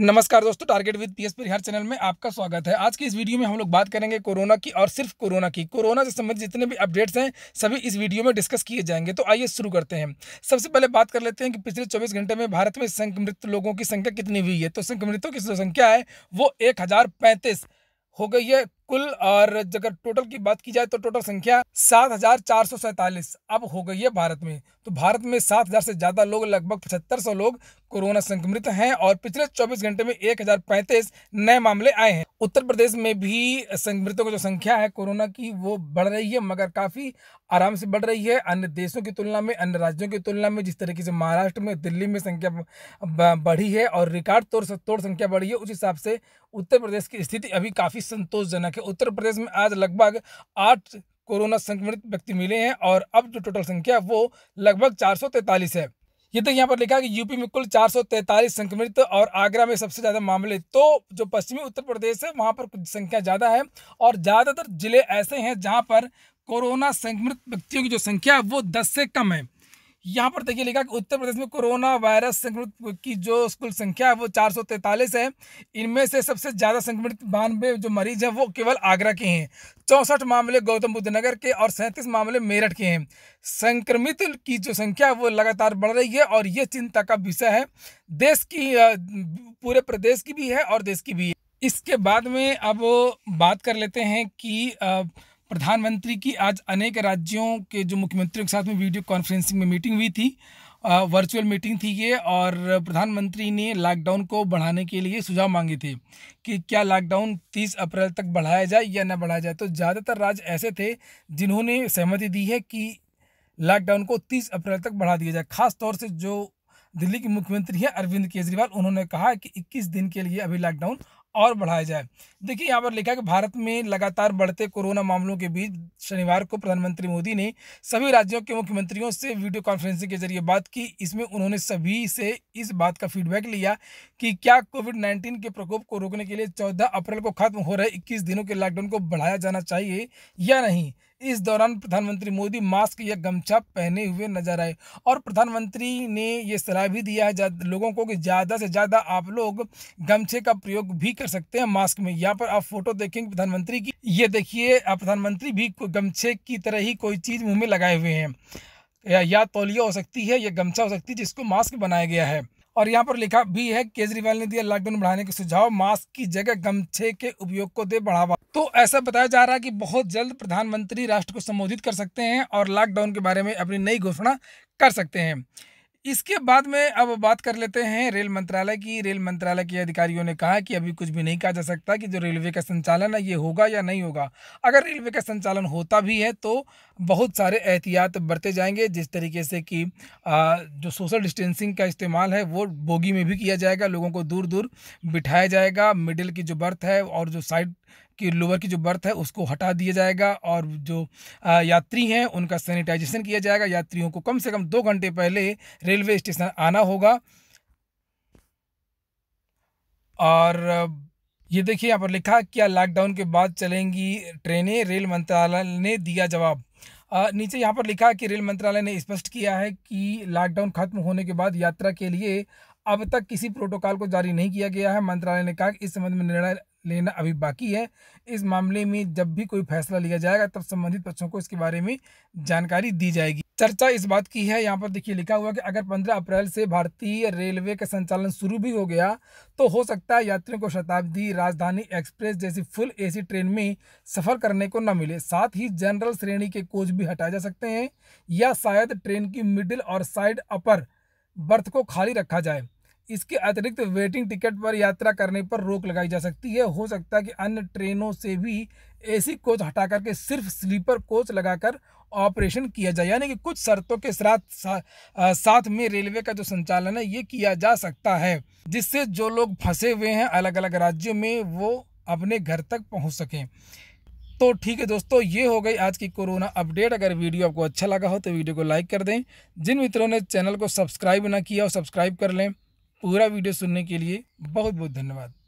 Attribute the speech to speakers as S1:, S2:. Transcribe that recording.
S1: नमस्कार दोस्तों target with PS हर चैनल में आपका स्वागत है आज की इस वीडियो में हम लोग बात करेंगे कोरोना की और सिर्फ कोरोना की कोरोना से संबंधित जितने भी अपडेट्स हैं सभी इस वीडियो में डिस्कस किए जाएंगे तो आइए शुरू करते हैं सबसे पहले बात कर लेते हैं कि पिछले चौबीस घंटे में भारत में संक्रमित लोगों की संख्या कितनी हुई है तो संक्रमितों की जो संख्या है वो एक हो गई है कुल और अगर टोटल की बात की जाए तो टोटल संख्या सात हजार चार सौ सैतालीस अब हो गई है भारत में तो भारत में सात हजार से ज़्यादा लोग लगभग पचहत्तर सौ लोग कोरोना संक्रमित हैं और पिछले चौबीस घंटे में एक हजार पैंतीस नए मामले आए हैं उत्तर प्रदेश में भी संक्रमितों की जो संख्या है कोरोना की वो बढ़ रही है मगर काफ़ी आराम से बढ़ रही है अन्य देशों की तुलना में अन्य राज्यों की तुलना में जिस तरीके से महाराष्ट्र में दिल्ली में संख्या बढ़ी है और रिकॉर्ड तोड़ तोड़ संख्या बढ़ी है उस हिसाब से उत्तर प्रदेश की स्थिति अभी काफ़ी संतोषजनक कि उत्तर प्रदेश में आज लगभग आठ कोरोना संक्रमित व्यक्ति मिले हैं और अब जो टोटल संख्या वो लगभग चार है ये तक तो यहाँ पर लिखा कि यूपी में कुल चार संक्रमित और आगरा में सबसे ज़्यादा मामले तो जो पश्चिमी उत्तर प्रदेश है वहाँ पर कुछ संख्या ज़्यादा है और ज़्यादातर जिले ऐसे हैं जहाँ पर कोरोना संक्रमित व्यक्तियों की जो संख्या है वो 10 से कम है यहाँ पर देखिए लिखा कि उत्तर प्रदेश में कोरोना वायरस संक्रमित की जो कुल संख्या है वो चार सौ है इनमें से सबसे ज़्यादा संक्रमित बानवे जो मरीज हैं वो केवल आगरा के हैं चौंसठ मामले गौतम बुद्ध नगर के और सैंतीस मामले मेरठ के हैं संक्रमित की जो संख्या है वो लगातार बढ़ रही है और ये चिंता का विषय है देश की पूरे प्रदेश की भी है और देश की भी है इसके बाद में अब बात कर लेते हैं कि प्रधानमंत्री की आज अनेक राज्यों के जो मुख्यमंत्रियों के साथ में वीडियो कॉन्फ्रेंसिंग में मीटिंग हुई थी वर्चुअल मीटिंग थी ये और प्रधानमंत्री ने लॉकडाउन को बढ़ाने के लिए सुझाव मांगे थे कि क्या लॉकडाउन 30 अप्रैल तक बढ़ाया जाए या न बढ़ाया जाए तो ज़्यादातर राज्य ऐसे थे जिन्होंने सहमति दी है कि लॉकडाउन को 30 अप्रैल तक बढ़ा दिया जाए खास तौर से जो दिल्ली के मुख्यमंत्री हैं अरविंद केजरीवाल उन्होंने कहा कि 21 दिन के लिए अभी लॉकडाउन और बढ़ाया जाए देखिए यहाँ पर लिखा है कि भारत में लगातार बढ़ते कोरोना मामलों के बीच शनिवार को प्रधानमंत्री मोदी ने सभी राज्यों के मुख्यमंत्रियों से वीडियो कॉन्फ्रेंसिंग के जरिए बात की इसमें उन्होंने सभी से इस बात का फीडबैक लिया कि क्या कोविड नाइन्टीन के प्रकोप को रोकने के लिए चौदह अप्रैल को खत्म हो रहे इक्कीस दिनों के लॉकडाउन को बढ़ाया जाना चाहिए या नहीं इस दौरान प्रधानमंत्री मोदी मास्क या गमछा पहने हुए नजर आए और प्रधानमंत्री ने ये सलाह भी दिया है लोगों को कि ज़्यादा से ज़्यादा आप लोग गमछे का प्रयोग भी कर सकते हैं मास्क में यहाँ पर आप फोटो देखेंगे प्रधानमंत्री की ये देखिए प्रधानमंत्री भी गमछे की तरह ही कोई चीज़ मुँह में लगाए हुए हैं या, या तौलिया हो सकती है या गमछा हो सकती है जिसको मास्क बनाया गया है और यहाँ पर लिखा भी है केजरीवाल ने दिया लॉकडाउन बढ़ाने के सुझाव मास्क की जगह गमछे के उपयोग को दे बढ़ावा तो ऐसा बताया जा रहा है कि बहुत जल्द प्रधानमंत्री राष्ट्र को संबोधित कर सकते हैं और लॉकडाउन के बारे में अपनी नई घोषणा कर सकते हैं इसके बाद में अब बात कर लेते हैं रेल मंत्रालय की रेल मंत्रालय के अधिकारियों ने कहा कि अभी कुछ भी नहीं कहा जा सकता कि जो रेलवे का संचालन है ये होगा या नहीं होगा अगर रेलवे का संचालन होता भी है तो बहुत सारे एहतियात बरते जाएंगे जिस तरीके से कि जो सोशल डिस्टेंसिंग का इस्तेमाल है वो बोगी में भी किया जाएगा लोगों को दूर दूर बिठाया जाएगा मिडिल की जो बर्थ है और जो साइड कि लोअर की जो बर्थ है उसको हटा दिया जाएगा और जो यात्री हैं उनका सैनिटाइजेशन किया जाएगा यात्रियों को कम से कम दो घंटे पहले रेलवे स्टेशन आना होगा और ये देखिए यहाँ पर लिखा है क्या लॉकडाउन के बाद चलेंगी ट्रेनें रेल मंत्रालय ने दिया जवाब नीचे यहाँ पर लिखा है कि रेल मंत्रालय ने स्पष्ट किया है कि लॉकडाउन खत्म होने के बाद यात्रा के लिए अब तक किसी प्रोटोकॉल को जारी नहीं किया गया है मंत्रालय ने कहा कि इस संबंध में निर्णय लेना अभी बाकी है इस मामले में जब भी कोई फैसला लिया जाएगा तब संबंधित पक्षों को इसके बारे में जानकारी दी जाएगी चर्चा इस बात की है यहाँ पर देखिए लिखा हुआ कि अगर 15 अप्रैल से भारतीय रेलवे का संचालन शुरू भी हो गया तो हो सकता है यात्रियों को शताब्दी राजधानी एक्सप्रेस जैसी फुल एसी ट्रेन में सफ़र करने को न मिले साथ ही जनरल श्रेणी के कोच भी हटाए जा सकते हैं या शायद ट्रेन की मिडिल और साइड अपर बर्थ को खाली रखा जाए इसके अतिरिक्त वेटिंग टिकट पर यात्रा करने पर रोक लगाई जा सकती है हो सकता है कि अन्य ट्रेनों से भी एसी कोच हटा करके सिर्फ स्लीपर कोच लगाकर ऑपरेशन किया जाए यानी कि कुछ शर्तों के साथ सा, साथ में रेलवे का जो संचालन है ये किया जा सकता है जिससे जो लोग फंसे हुए हैं अलग अलग राज्यों में वो अपने घर तक पहुँच सकें तो ठीक है दोस्तों ये हो गई आज की कोरोना अपडेट अगर वीडियो आपको अच्छा लगा हो तो वीडियो को लाइक कर दें जिन मित्रों ने चैनल को सब्सक्राइब ना किया हो सब्सक्राइब कर लें पूरा वीडियो सुनने के लिए बहुत बहुत धन्यवाद